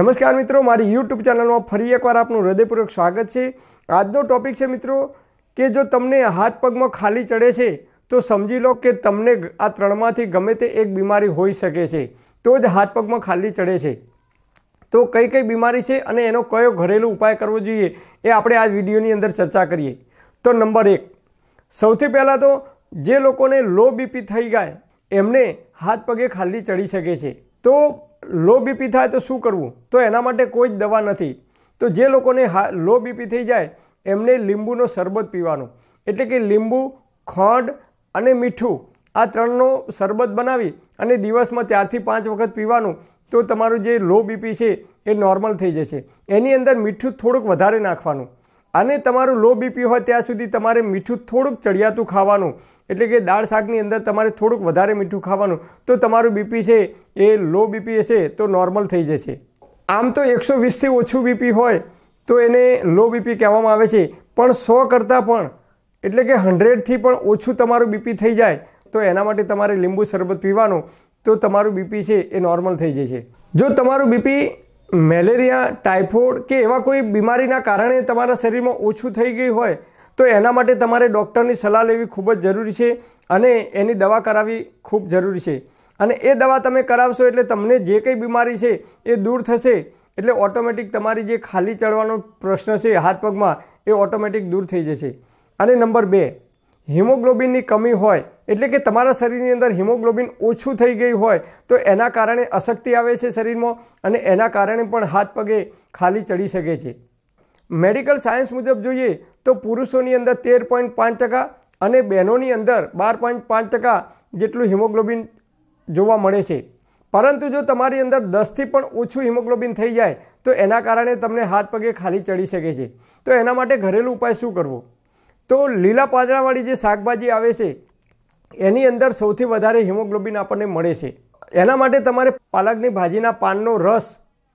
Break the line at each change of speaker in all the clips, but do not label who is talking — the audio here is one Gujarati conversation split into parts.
નમસ્કાર મિત્રો મારી યુટ્યુબ ચેનલમાં ફરી એકવાર આપનું હૃદયપૂર્વક સ્વાગત છે આજનો ટોપિક છે મિત્રો કે જો તમને હાથ પગમાં ખાલી ચડે છે તો સમજી લો કે તમને આ ત્રણમાંથી ગમે તે એક બીમારી હોઈ શકે છે તો જ હાથ પગમાં ખાલી ચડે છે તો કઈ કઈ બીમારી છે અને એનો કયો ઘરેલું ઉપાય કરવો જોઈએ એ આપણે આ વિડીયોની અંદર ચર્ચા કરીએ તો નંબર એક સૌથી પહેલાં તો જે લોકોને લો બીપી થઈ ગયા એમને હાથ પગે ખાલી ચડી શકે છે તો લો બીપી થાય તો શું કરવું તો એના માટે કોઈ જ દવા નથી તો જે લોકોને લો બીપી થઈ જાય એમને લીંબુનો શરબત પીવાનો એટલે કે લીંબુ ખોંડ અને મીઠું આ ત્રણનો શરબત બનાવી અને દિવસમાં ચારથી પાંચ વખત પીવાનું તો તમારું જે લો બીપી છે એ નોર્મલ થઈ જશે એની અંદર મીઠું થોડુંક વધારે નાખવાનું અને તમારું લો બીપી હોય ત્યાં સુધી તમારે મીઠું થોડુંક ચડિયાતું ખાવાનું એટલે કે દાળ શાકની અંદર તમારે થોડુંક વધારે મીઠું ખાવાનું તો તમારું બીપી છે એ લો બીપી હશે તો નોર્મલ થઈ જશે આમ તો એકસો વીસથી ઓછું બીપી હોય તો એને લો બીપી કહેવામાં આવે છે પણ સો કરતાં પણ એટલે કે હંડ્રેડથી પણ ઓછું તમારું બીપી થઈ જાય તો એના માટે તમારે લીંબુ શરબત પીવાનું તો તમારું બીપી છે એ નોર્મલ થઈ જશે જો તમારું બીપી મેલેરિયા ટાઇફોઇડ કે એવા કોઈ બીમારીના કારણે તમારા શરીરમાં ઓછું થઈ ગયું હોય તો એના માટે તમારે ડૉક્ટરની સલાહ લેવી ખૂબ જ જરૂરી છે અને એની દવા કરાવવી ખૂબ જરૂરી છે અને એ દવા તમે કરાવશો એટલે તમને જે કંઈ બીમારી છે એ દૂર થશે એટલે ઓટોમેટિક તમારી જે ખાલી ચડવાનો પ્રશ્ન છે હાથ પગમાં એ ઓટોમેટિક દૂર થઈ જશે અને નંબર બે હિમોગ્લોબિનની કમી હોય એટલે કે તમારા શરીરની અંદર હિમોગ્લોબિન ઓછું થઈ ગયું હોય તો એના કારણે અશક્તિ આવે છે શરીરમાં અને એના કારણે પણ હાથ પગે ખાલી ચડી શકે છે મેડિકલ સાયન્સ મુજબ જોઈએ તો પુરુષોની અંદર તેર પોઈન્ટ પાંચ ટકા અને બહેનોની અંદર બાર પોઈન્ટ પાંચ ટકા જેટલું હિમોગ્લોબિન જોવા મળે છે પરંતુ જો તમારી અંદર દસથી પણ ઓછું હિમોગ્લોબિન થઈ જાય તો એના કારણે તમને હાથ પગે ખાલી ચડી શકે છે તો એના માટે ઘરેલું ઉપાય શું કરવો તો લીલા પાંદડાવાળી જે શાકભાજી આવે છે એની અંદર સૌથી વધારે હિમોગ્લોબિન આપણને મળે છે એના માટે તમારે પાલકની ભાજીના પાનનો રસ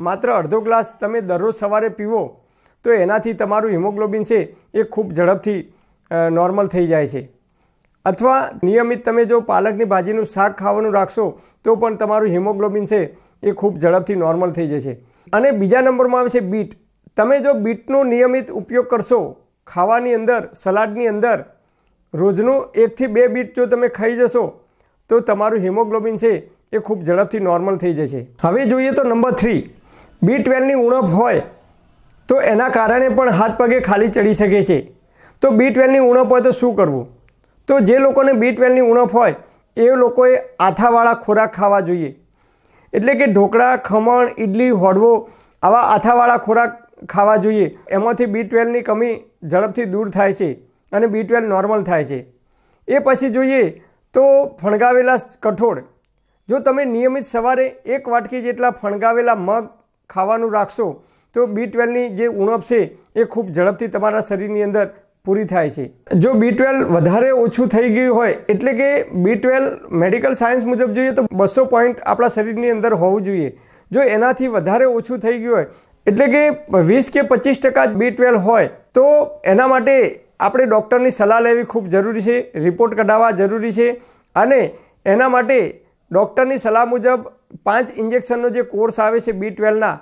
માત્ર અડધો ગ્લાસ તમે દરરોજ સવારે પીવો તો એનાથી તમારું હિમોગ્લોબિન છે એ ખૂબ ઝડપથી નોર્મલ થઈ જાય છે અથવા નિયમિત તમે જો પાલકની ભાજીનું શાક ખાવાનું રાખશો તો પણ તમારું હિમોગ્લોબિન છે એ ખૂબ ઝડપથી નોર્મલ થઈ જશે અને બીજા નંબરમાં આવે છે બીટ તમે જો બીટનો નિયમિત ઉપયોગ કરશો ખાવાની અંદર સલાડની અંદર રોજનું એકથી બે બીટ જો તમે ખાઈ જશો તો તમારું હિમોગ્લોબિન છે એ ખૂબ ઝડપથી નોર્મલ થઈ જશે હવે જોઈએ તો નંબર થ્રી બી ટ્વેલ્વની ઉણપ હોય તો એના કારણે પણ હાથ પગે ખાલી ચડી શકે છે તો બી ટ્વેલ્વની ઉણપ હોય તો શું કરવું તો જે લોકોને બી ટ્વેલ્વની ઉણપ હોય એ લોકોએ આથાવાળા ખોરાક ખાવા જોઈએ એટલે કે ઢોકળા ખમણ ઇડલી હોડવો આવા આથાવાળા ખોરાક ખાવા જોઈએ એમાંથી બી ટ્વેલ્વની કમી ઝડપથી દૂર થાય છે અને બી ટ્વેલ્વ નોર્મલ થાય છે એ પછી જોઈએ તો ફણગાવેલા કઠોળ જો તમે નિયમિત સવારે એક વાટકી જેટલા ફણગાવેલા મગ ખાવાનું રાખશો તો બી ટ્વેલ્વની જે ઉણપ છે એ ખૂબ ઝડપથી તમારા શરીરની અંદર પૂરી થાય છે જો બી ટ્વેલ્વ વધારે ઓછું થઈ ગયું હોય એટલે કે બી ટ્વેલ્વ મેડિકલ સાયન્સ મુજબ જોઈએ તો બસો પોઈન્ટ આપણા શરીરની અંદર હોવું જોઈએ જો એનાથી વધારે ઓછું થઈ ગયું હોય એટલે કે વીસ કે પચીસ ટકા બી ટ્વેલ્વ હોય તો એના માટે આપણે ડૉક્ટરની સલાહ લેવી ખૂબ જરૂરી છે રિપોર્ટ કઢાવવા જરૂરી છે અને એના માટે ડૉક્ટરની સલાહ મુજબ પાંચ ઇન્જેક્શનનો જે કોર્સ આવે છે બી ટ્વેલ્વના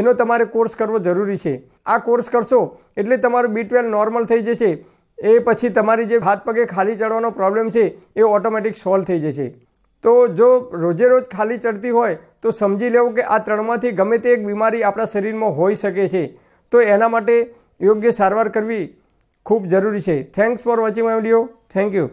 એનો તમારે કોર્સ કરવો જરૂરી છે આ કોર્સ કરશો એટલે તમારું બી ટ્વેલ્વ નોર્મલ થઈ જશે એ પછી તમારી જે હાથ પગે ખાલી ચડવાનો પ્રોબ્લેમ છે એ ઓટોમેટિક સોલ્વ થઈ જશે તો જો રોજે રોજ ખાલી ચડતી હોય તો સમજી લેવું કે આ ત્રણમાંથી ગમે તે એક બીમારી આપણા શરીરમાં હોઈ શકે છે તો એના માટે યોગ્ય સારવાર કરવી ખૂબ જરૂરી છે thanks for watching my video thank you